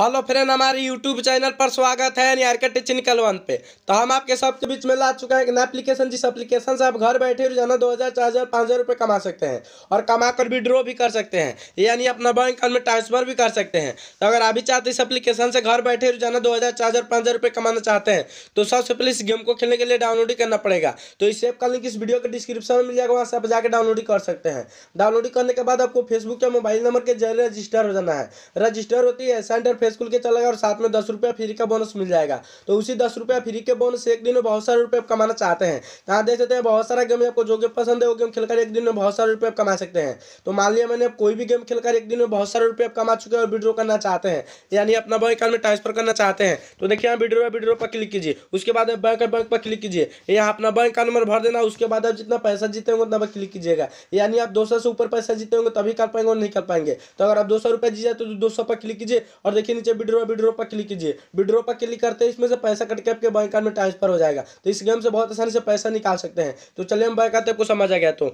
hello friend हमारे YouTube channel पर स्वागत है नियर टेक्निकल वन पे तो हम आपके सबके बीच में ला चुका है एक नया एप्लीकेशन जिस एप्लीकेशन से आप घर बैठे रोजाना दो हज़ार चार हज़ार पाँच हज़ार रुपये कमा सकते हैं और कमा कर विड्रॉ भी कर सकते हैं यानी अपना बैंक अकाउंट में ट्रांसफर भी कर सकते हैं तो अगर आप भी चाहते इस एप्लीकेशन से घर बैठे रोजाना दो हज़ार चार हज़ार पाँच हज़ार रुपये कमाना चाहते हैं तो सबसे पहले इस गेम को खेलने के लिए डाउनलोड ही करना पड़ेगा तो इस ऐप का लिंक इस वीडियो के डिस्क्रिप्शन में मिल जाएगा वहाँ से आप जाकर डाउनलोड कर सकते हैं डाउनलोड करने के बाद आपको फेसबुक या मोबाइल नंबर के जरिए रजिस्टर हो जाना है रजिस्टर होती है सेंटर पे स्कूल के चला गया और साथ में दस रुपया फ्री का बोनस मिल जाएगा तो उसी दस रुपया फ्री के बोनस एक दिन में बहुत सारे रुपये कमाना चाहते हैं यहाँ देख सकते हैं बहुत सारा गेम आपको जो गेम पसंद है वो गेम खेलकर एक दिन में बहुत सारे रुपये कमा सकते हैं तो मान लिया मैंने कोई भी गेम खेलकर एक दिन में बहुत सारे रुपये कमा चुके हैं और विड्रो करना चाहते हैं यानी अपना बैंक अकाउंट में ट्रांसफर करना चाहते हैं तो देखिए यहाँ विड्रो है विड्रो पर क्लिक कीजिए उसके बाद बैंक बैंक पर क्लिक कीजिए यहाँ अपना बैंक का नंबर भर देना उसके बाद आप जितना पैसा जीते होंगे उतना क्लिक कीजिएगा यानी आप दो से ऊपर पैसा जीते होंगे तभी कर पाएंगे और नहीं कर पाएंगे तो अगर आप दो सौ रुपये जीते तो दो सौ पर क्लिक कीजिए और देखिए नीचे विड्रो विड्रो पर क्लिक कीजिए विड्रो पर क्लिक करते हैं इसमें से पैसा कट के आपके बैंक अकाउंट में ट्रांसफर हो जाएगा तो इस गेम से बहुत आसानी से पैसा निकाल सकते हैं तो चलिए हम बैंक आते हैं आपको समझ आ गया तो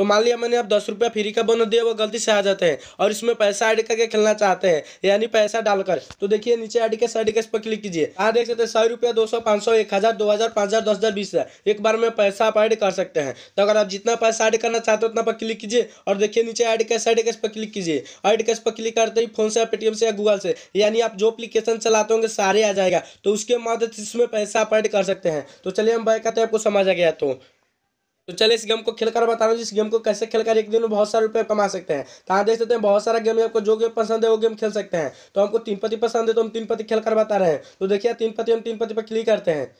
तो मान लिया मैंने आप दस रुपया फ्री का बोनस दिया वो गलती से आ जाते हैं और इसमें पैसा ऐड करके खेलना चाहते हैं यानी पैसा डालकर तो देखिए नीचे ऐड कैश ऐड कैश पर क्लिक कीजिए यहाँ देख सकते हैं सौ रुपया दो सौ पाँच सौ एक हज़ार दो हज़ार पाँच हज़ार दस हज़ार बीस हज़ार एक बार में पैसा आप ऐड कर सकते हैं तो अगर आप जितना पैसा ऐड करना चाहते हो उतना पर क्लिक कीजिए और देखिए नीचे ऐड कैश ऐड कैश पर क्लिक कीजिए ऐड पर क्लिक करते ही फोन से पेटीएम से या गूगल से यानी आप जो अपलीकेशन चलाते होंगे सारे आ जाएगा तो उसके मदद इसमें पैसा आप ऐड कर सकते हैं तो चलिए हम बाय कहते हैं आपको समझ आ गया तो तो चलिए इस गेम को खेलकर बता रहा हूँ इस गेम को कैसे खेलकर एक दिन में बहुत सारे रुपए कमा सकते हैं तो हाँ देख सकते हैं बहुत सारा गेम आपको जो गेम पसंद है वो गेम खेल सकते हैं तो हमको तीन पति पसंद है तो हम तीन पति खेल बता रहे हैं तो देखिए तीन पति हम तीन पति पर क्लिक करते हैं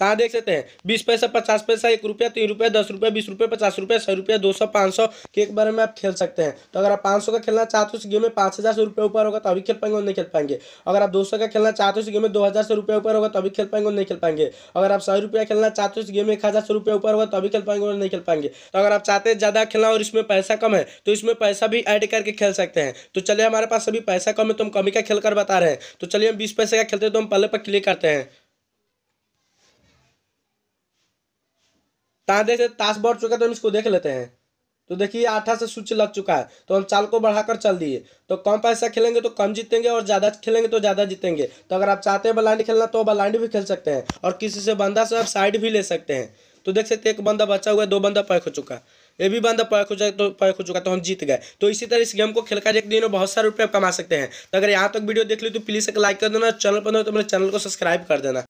कहाँ देख सकते हैं बीस पैसा पचास पैसा एक रुपया तीन रुपया दस रुपया बीस रुपया पचास रुपया सौ रुपया दो सौ पाँच सौ के एक बार में आप खेल सकते हैं तो अगर आप पाँच सौ का खेलना चाहते हो इस गेम में पाँच हज़ार सौ रुपये ऊपर होगा तभी खेल पाएंगे और नहीं खेल पाएंगे अगर आप दो सौ का खेलना चाहते हो इस गेम में दो हज़ार सौ रुपये ऊपर होगा तभी खेल पाएंगे और नहीं खेल पाएंगे अगर आप सौ रुपया खेलना चाहते हो इस गेम में एक हज़ार सौ रुपये ऊपर होगा तभी खेल पाएंगे और नहीं खेल पाएंगे तो अगर आप चाहते हैं ज़्यादा खेलना और इसमें पैसा कम है तो इसमें पैसा भी ऐड करके खेल सकते हैं तो चलिए हमारे पास अभी पैसा कम है तो हम कमी का खेल कर बता रहे हैं तो चलिए हम बीस पैसे का खेलते हैं तो हम पहले पर क्लिक करते हैं ताश देखते ताश बढ़ चुका तो हम इसको देख लेते हैं तो देखिए आठा से स्विच लग चुका है तो हम चाल को बढ़ाकर चल दिए तो कम पैसा खेलेंगे तो कम जीतेंगे और ज़्यादा खेलेंगे तो ज़्यादा जीतेंगे तो अगर आप चाहते हैं बलांडी खेलना तो बलांडी भी खेल सकते हैं और किसी से बंदा से आप साइड भी ले सकते हैं तो देख सकते एक बंदा बचा हुआ है दो बंदा पैक हो चुका ये भी बंदा पैक हो जाए तो पैक हो चुका तो हम जीत गए तो इसी तरह इस गेम को खेलकर एक दिन में बहुत सारे रुपये कमा सकते हैं तो अगर यहाँ तक वीडियो देख ली तो प्लीज़ एक लाइक कर देना चैनल पर तो मेरे चैनल को सब्सक्राइब कर देना